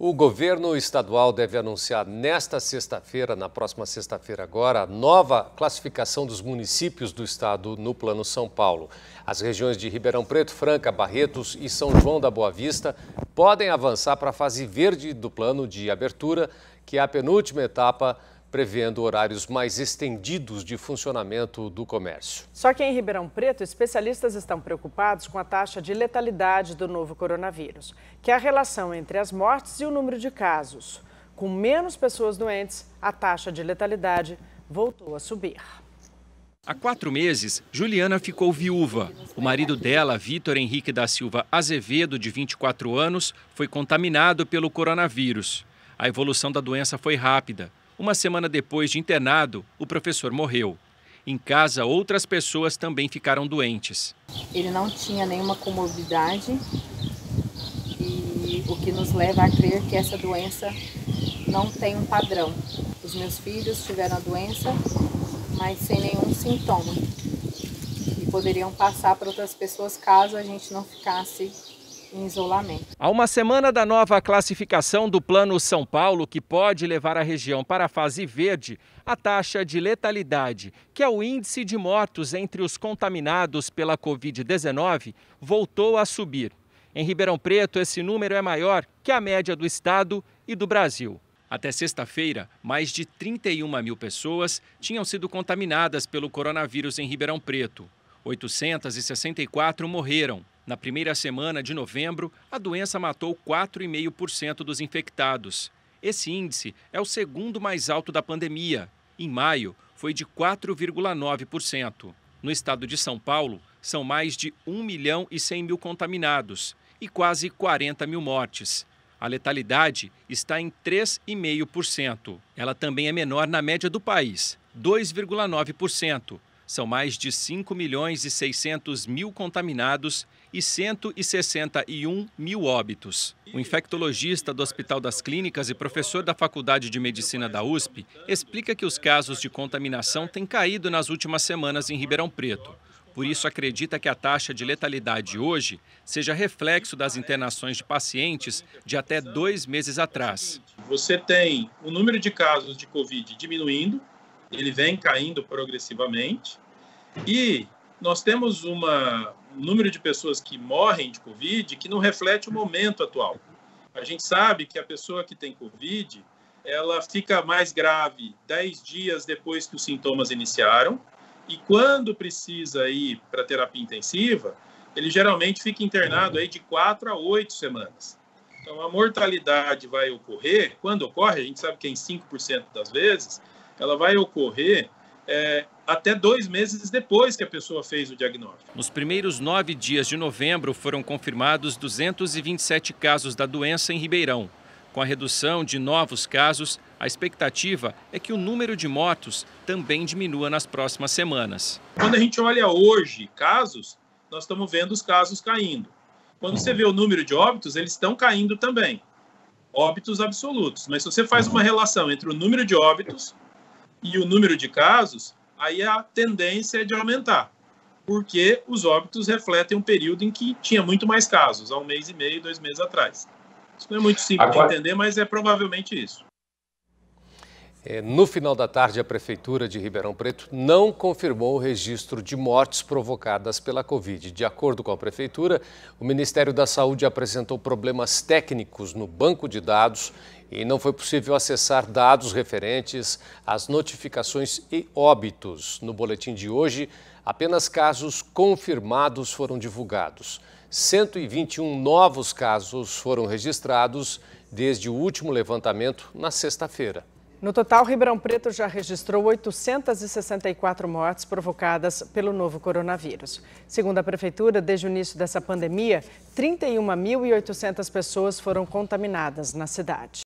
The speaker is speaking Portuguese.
O governo estadual deve anunciar nesta sexta-feira, na próxima sexta-feira agora, a nova classificação dos municípios do estado no Plano São Paulo. As regiões de Ribeirão Preto, Franca, Barretos e São João da Boa Vista podem avançar para a fase verde do plano de abertura, que é a penúltima etapa prevendo horários mais estendidos de funcionamento do comércio. Só que em Ribeirão Preto, especialistas estão preocupados com a taxa de letalidade do novo coronavírus, que é a relação entre as mortes e o número de casos. Com menos pessoas doentes, a taxa de letalidade voltou a subir. Há quatro meses, Juliana ficou viúva. O marido dela, Vitor Henrique da Silva Azevedo, de 24 anos, foi contaminado pelo coronavírus. A evolução da doença foi rápida. Uma semana depois de internado, o professor morreu. Em casa, outras pessoas também ficaram doentes. Ele não tinha nenhuma comorbidade, e o que nos leva a crer que essa doença não tem um padrão. Os meus filhos tiveram a doença, mas sem nenhum sintoma. E poderiam passar para outras pessoas caso a gente não ficasse em isolamento. Há uma semana da nova classificação do Plano São Paulo, que pode levar a região para a fase verde, a taxa de letalidade, que é o índice de mortos entre os contaminados pela Covid-19, voltou a subir. Em Ribeirão Preto, esse número é maior que a média do estado e do Brasil. Até sexta-feira, mais de 31 mil pessoas tinham sido contaminadas pelo coronavírus em Ribeirão Preto. 864 morreram. Na primeira semana de novembro, a doença matou 4,5% dos infectados. Esse índice é o segundo mais alto da pandemia. Em maio, foi de 4,9%. No estado de São Paulo, são mais de 1 milhão e 100 mil contaminados e quase 40 mil mortes. A letalidade está em 3,5%. Ela também é menor na média do país, 2,9%, são mais de 5 milhões e 600 mil contaminados e 161 mil óbitos. O infectologista do Hospital das Clínicas e professor da Faculdade de Medicina da USP explica que os casos de contaminação têm caído nas últimas semanas em Ribeirão Preto. Por isso, acredita que a taxa de letalidade hoje seja reflexo das internações de pacientes de até dois meses atrás. Você tem o número de casos de Covid diminuindo, ele vem caindo progressivamente. E nós temos uma, um número de pessoas que morrem de Covid que não reflete o momento atual. A gente sabe que a pessoa que tem Covid, ela fica mais grave 10 dias depois que os sintomas iniciaram e quando precisa ir para terapia intensiva, ele geralmente fica internado aí de 4 a 8 semanas. Então a mortalidade vai ocorrer, quando ocorre, a gente sabe que é em 5% das vezes, ela vai ocorrer é, até dois meses depois que a pessoa fez o diagnóstico. Nos primeiros nove dias de novembro foram confirmados 227 casos da doença em Ribeirão. Com a redução de novos casos, a expectativa é que o número de mortos também diminua nas próximas semanas. Quando a gente olha hoje casos, nós estamos vendo os casos caindo. Quando você vê o número de óbitos, eles estão caindo também. Óbitos absolutos. Mas se você faz uma relação entre o número de óbitos e o número de casos, aí a tendência é de aumentar, porque os óbitos refletem um período em que tinha muito mais casos, há um mês e meio, dois meses atrás. Isso não é muito simples Agora... de entender, mas é provavelmente isso. É, no final da tarde, a Prefeitura de Ribeirão Preto não confirmou o registro de mortes provocadas pela Covid. De acordo com a Prefeitura, o Ministério da Saúde apresentou problemas técnicos no banco de dados e não foi possível acessar dados referentes às notificações e óbitos. No boletim de hoje, apenas casos confirmados foram divulgados. 121 novos casos foram registrados desde o último levantamento na sexta-feira. No total, Ribeirão Preto já registrou 864 mortes provocadas pelo novo coronavírus. Segundo a Prefeitura, desde o início dessa pandemia, 31.800 pessoas foram contaminadas na cidade.